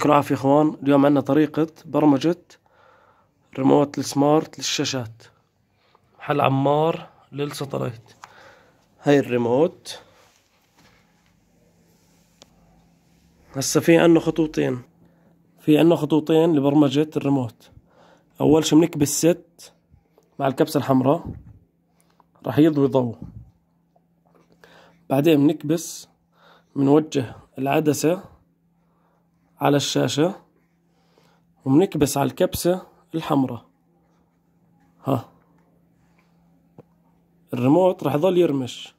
يعطيكم العافية اخوان اليوم عندنا طريقة برمجة ريموت السمارت للشاشات محل عمار للساتلايت هاي الريموت هسا في عنا خطوطين في عنا خطوطين لبرمجة الريموت اول شي بنكبس ست مع الكبسة الحمراء راح يضوي ضوء بعدين بنكبس بنوجه العدسة على الشاشة وبنكبس على الكبسة الحمراء ها الريموت راح يضل يرمش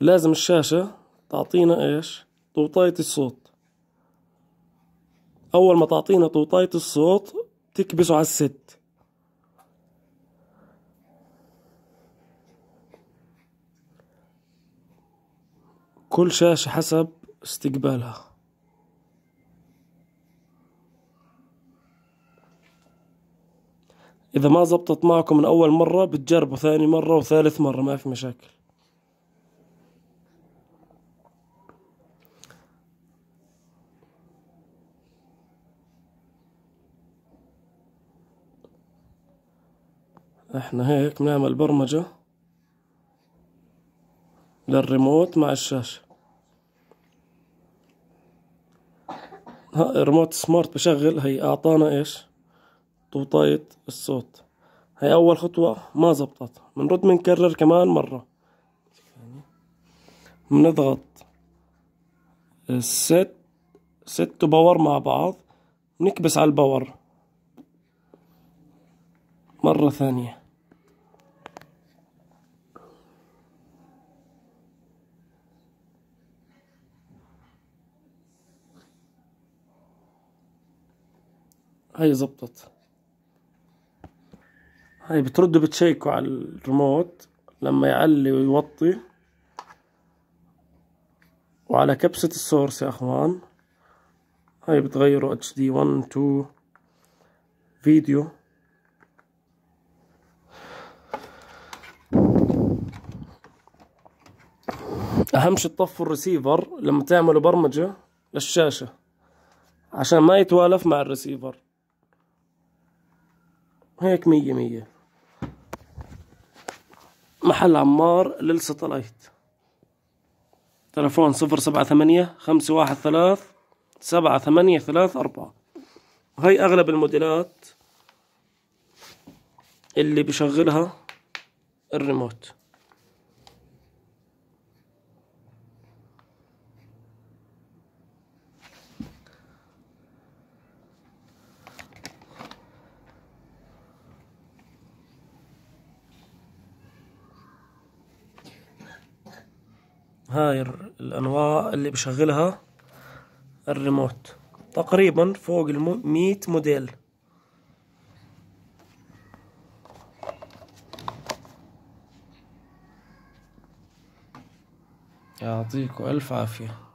لازم الشاشة تعطينا ايش طوطاية الصوت اول ما تعطينا طوطاية الصوت تكبسه على الست كل شاشة حسب استقبالها إذا ما زبطت معكم من أول مرة بتجربوا ثاني مرة وثالث مرة ما في مشاكل احنا هيك بنعمل برمجة للريموت مع الشاشة ها ريموت سمارت بشغل هي اعطانا ايش توطاية الصوت هي اول خطوة ما زبطت بنرد بنكرر كمان مرة بنضغط الست ست وباور مع بعض نكبس على الباور مرة ثانية هاي زبطت هاي بتردوا بتشيكوا على الريموت لما يعلي ويوطي وعلى كبسة السورس يا اخوان هاي بتغيروا اتش دي 1 2 فيديو اهم شي تطفوا الريسيفر لما تعملوا برمجة للشاشة عشان ما يتوالف مع الريسيفر هيك مية مية محل عمار للستلايت تلفون صفر سبعة ثمانية خمسة واحد ثلاث سبعة ثمانية ثلاث أربعة وهي أغلب الموديلات اللي بشغلها الريموت هاي الأنواع اللي بشغلها الريموت تقريبا فوق الميت موديل يعطيكم ألف عافية